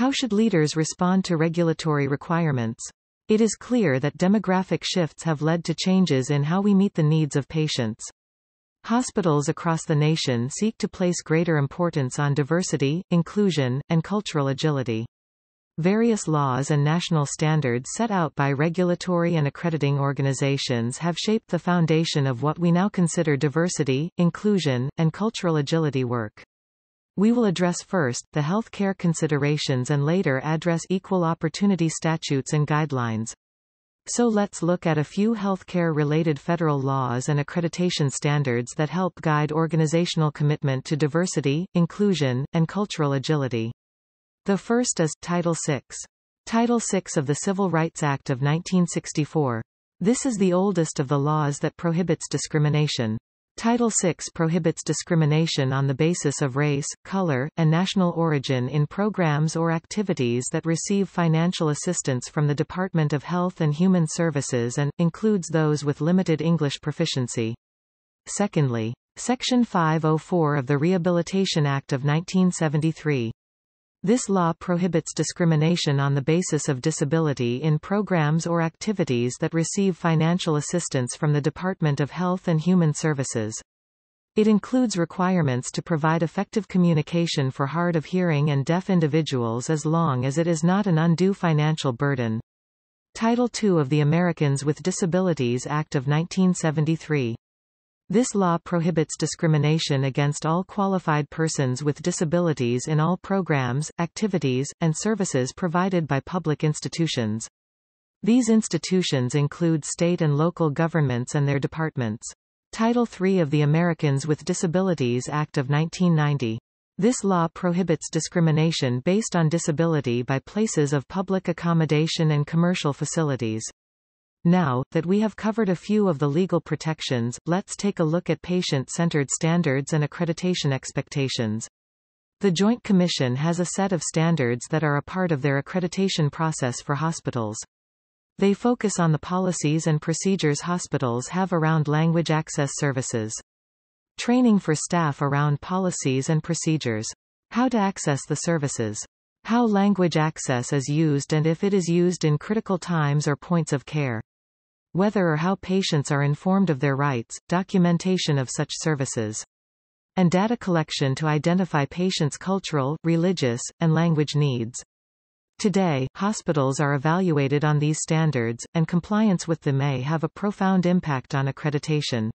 How should leaders respond to regulatory requirements? It is clear that demographic shifts have led to changes in how we meet the needs of patients. Hospitals across the nation seek to place greater importance on diversity, inclusion, and cultural agility. Various laws and national standards set out by regulatory and accrediting organizations have shaped the foundation of what we now consider diversity, inclusion, and cultural agility work. We will address first, the health care considerations and later address equal opportunity statutes and guidelines. So let's look at a few healthcare-related federal laws and accreditation standards that help guide organizational commitment to diversity, inclusion, and cultural agility. The first is, Title VI. Title VI of the Civil Rights Act of 1964. This is the oldest of the laws that prohibits discrimination. Title VI prohibits discrimination on the basis of race, color, and national origin in programs or activities that receive financial assistance from the Department of Health and Human Services and, includes those with limited English proficiency. Secondly, Section 504 of the Rehabilitation Act of 1973 this law prohibits discrimination on the basis of disability in programs or activities that receive financial assistance from the Department of Health and Human Services. It includes requirements to provide effective communication for hard of hearing and deaf individuals as long as it is not an undue financial burden. Title II of the Americans with Disabilities Act of 1973 this law prohibits discrimination against all qualified persons with disabilities in all programs, activities, and services provided by public institutions. These institutions include state and local governments and their departments. Title III of the Americans with Disabilities Act of 1990. This law prohibits discrimination based on disability by places of public accommodation and commercial facilities. Now, that we have covered a few of the legal protections, let's take a look at patient-centered standards and accreditation expectations. The Joint Commission has a set of standards that are a part of their accreditation process for hospitals. They focus on the policies and procedures hospitals have around language access services. Training for staff around policies and procedures. How to access the services how language access is used and if it is used in critical times or points of care. Whether or how patients are informed of their rights, documentation of such services. And data collection to identify patients' cultural, religious, and language needs. Today, hospitals are evaluated on these standards, and compliance with them may have a profound impact on accreditation.